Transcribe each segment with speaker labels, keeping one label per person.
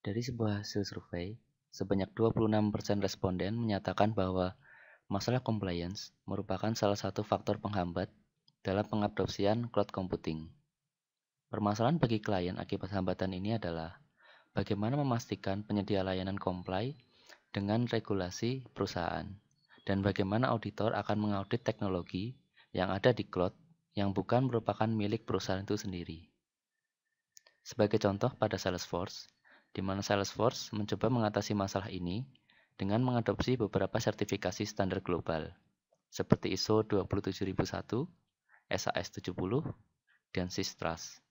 Speaker 1: Dari sebuah hasil survei, sebanyak 26% responden menyatakan bahwa masalah compliance merupakan salah satu faktor penghambat dalam pengadopsian cloud computing. Permasalahan bagi klien akibat hambatan ini adalah bagaimana memastikan penyedia layanan comply dengan regulasi perusahaan dan bagaimana auditor akan mengaudit teknologi yang ada di cloud yang bukan merupakan milik perusahaan itu sendiri. Sebagai contoh pada Salesforce, di mana Salesforce mencoba mengatasi masalah ini dengan mengadopsi beberapa sertifikasi standar global, seperti ISO 27001, SAS 70, dan SISTRAS.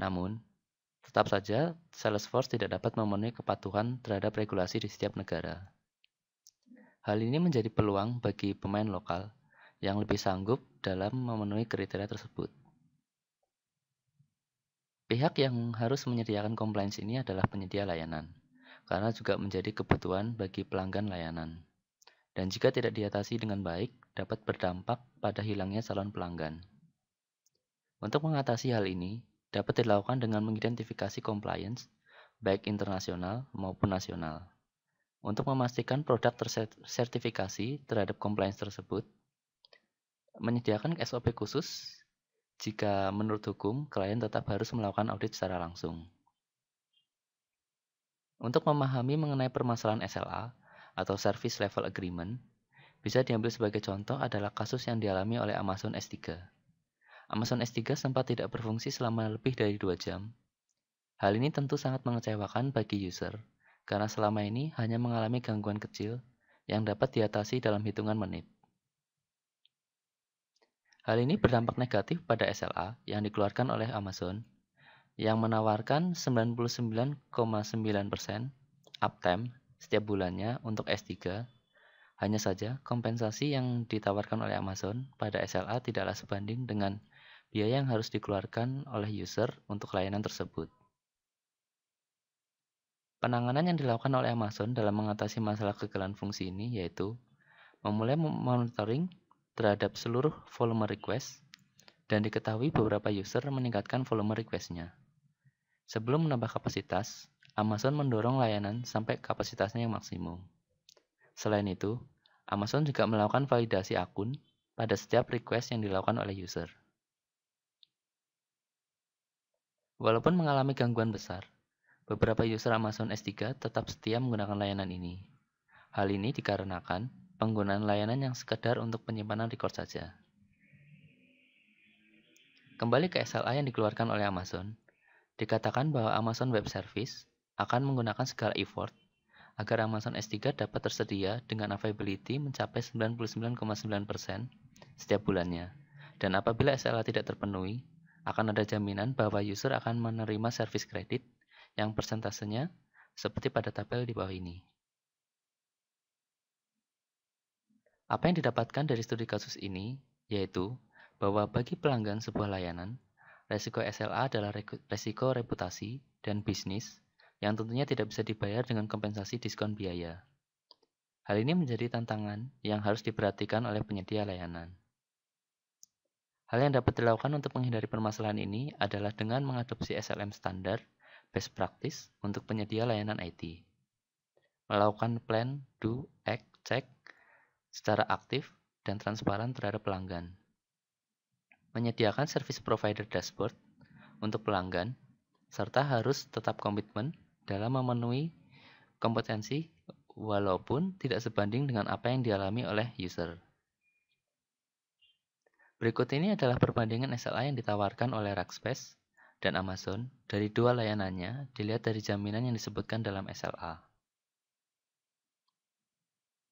Speaker 1: Namun, tetap saja Salesforce tidak dapat memenuhi kepatuhan terhadap regulasi di setiap negara. Hal ini menjadi peluang bagi pemain lokal yang lebih sanggup dalam memenuhi kriteria tersebut. Pihak yang harus menyediakan compliance ini adalah penyedia layanan, karena juga menjadi kebutuhan bagi pelanggan layanan. Dan jika tidak diatasi dengan baik, dapat berdampak pada hilangnya calon pelanggan. Untuk mengatasi hal ini, dapat dilakukan dengan mengidentifikasi compliance, baik internasional maupun nasional. Untuk memastikan produk tersertifikasi terhadap compliance tersebut, menyediakan SOP khusus jika menurut hukum, klien tetap harus melakukan audit secara langsung. Untuk memahami mengenai permasalahan SLA atau Service Level Agreement, bisa diambil sebagai contoh adalah kasus yang dialami oleh Amazon S3. Amazon S3 sempat tidak berfungsi selama lebih dari 2 jam. Hal ini tentu sangat mengecewakan bagi user, karena selama ini hanya mengalami gangguan kecil yang dapat diatasi dalam hitungan menit. Hal ini berdampak negatif pada SLA yang dikeluarkan oleh Amazon yang menawarkan 99,9% uptime setiap bulannya untuk S3. Hanya saja, kompensasi yang ditawarkan oleh Amazon pada SLA tidaklah sebanding dengan biaya yang harus dikeluarkan oleh user untuk layanan tersebut. Penanganan yang dilakukan oleh Amazon dalam mengatasi masalah kegagalan fungsi ini yaitu memulai monitoring terhadap seluruh volume request dan diketahui beberapa user meningkatkan volume requestnya. Sebelum menambah kapasitas, Amazon mendorong layanan sampai kapasitasnya yang maksimum. Selain itu, Amazon juga melakukan validasi akun pada setiap request yang dilakukan oleh user. Walaupun mengalami gangguan besar, beberapa user Amazon S3 tetap setia menggunakan layanan ini. Hal ini dikarenakan penggunaan layanan yang sekedar untuk penyimpanan record saja. Kembali ke SLA yang dikeluarkan oleh Amazon, dikatakan bahwa Amazon Web Service akan menggunakan segala effort agar Amazon S3 dapat tersedia dengan availability mencapai 99,9% setiap bulannya. Dan apabila SLA tidak terpenuhi, akan ada jaminan bahwa user akan menerima service kredit yang persentasenya seperti pada tabel di bawah ini. Apa yang didapatkan dari studi kasus ini yaitu bahwa bagi pelanggan sebuah layanan, resiko SLA adalah resiko reputasi dan bisnis yang tentunya tidak bisa dibayar dengan kompensasi diskon biaya. Hal ini menjadi tantangan yang harus diperhatikan oleh penyedia layanan. Hal yang dapat dilakukan untuk menghindari permasalahan ini adalah dengan mengadopsi SLM standar best practice untuk penyedia layanan IT. Melakukan plan, do, act, check secara aktif dan transparan terhadap pelanggan. Menyediakan service provider dashboard untuk pelanggan, serta harus tetap komitmen dalam memenuhi kompetensi walaupun tidak sebanding dengan apa yang dialami oleh user. Berikut ini adalah perbandingan SLA yang ditawarkan oleh Rackspace dan Amazon dari dua layanannya dilihat dari jaminan yang disebutkan dalam SLA.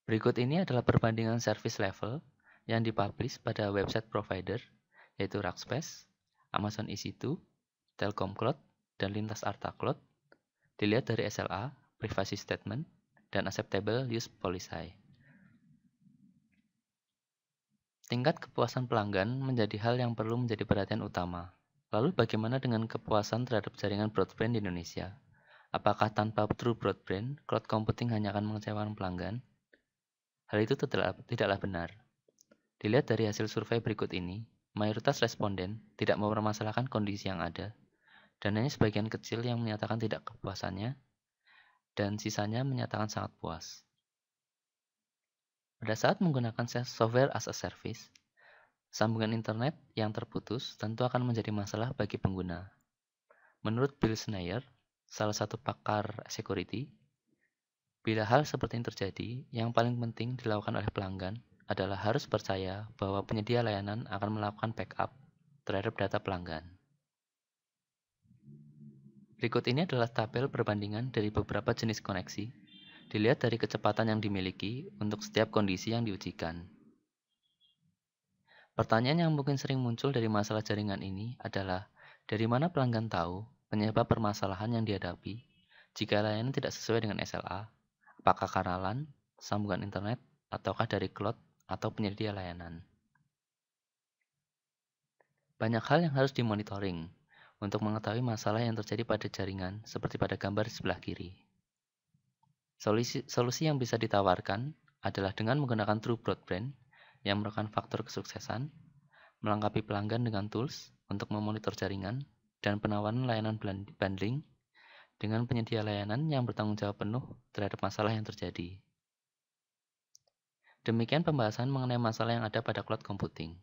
Speaker 1: Berikut ini adalah perbandingan service level yang dipublish pada website provider yaitu Rackspace, Amazon EC2, Telkom Cloud, dan Lintas Arta Cloud. Dilihat dari SLA, privacy statement, dan acceptable use policy. Tingkat kepuasan pelanggan menjadi hal yang perlu menjadi perhatian utama. Lalu bagaimana dengan kepuasan terhadap jaringan broadband di Indonesia? Apakah tanpa true broadband, cloud computing hanya akan mengecewakan pelanggan? Hal itu tidaklah, benar. Dilihat dari hasil survei berikut ini, mayoritas responden tidak mempermasalahkan kondisi yang ada, dan hanya sebagian kecil yang menyatakan tidak kepuasannya, dan sisanya menyatakan sangat puas. Pada saat menggunakan software as a service, sambungan internet yang terputus tentu akan menjadi masalah bagi pengguna. Menurut Bill Snyder, salah satu pakar security, Bila hal seperti ini terjadi, yang paling penting dilakukan oleh pelanggan adalah harus percaya bahwa penyedia layanan akan melakukan backup terhadap data pelanggan. Berikut ini adalah tabel perbandingan dari beberapa jenis koneksi, dilihat dari kecepatan yang dimiliki untuk setiap kondisi yang diujikan. Pertanyaan yang mungkin sering muncul dari masalah jaringan ini adalah, dari mana pelanggan tahu penyebab permasalahan yang dihadapi jika layanan tidak sesuai dengan SLA apakah karena LAN, sambungan internet, ataukah dari cloud atau penyedia layanan. Banyak hal yang harus dimonitoring untuk mengetahui masalah yang terjadi pada jaringan seperti pada gambar di sebelah kiri. Solusi, solusi yang bisa ditawarkan adalah dengan menggunakan True Broadband yang merupakan faktor kesuksesan, melengkapi pelanggan dengan tools untuk memonitor jaringan, dan penawaran layanan bundling dengan penyedia layanan yang bertanggung jawab penuh terhadap masalah yang terjadi. Demikian pembahasan mengenai masalah yang ada pada cloud computing.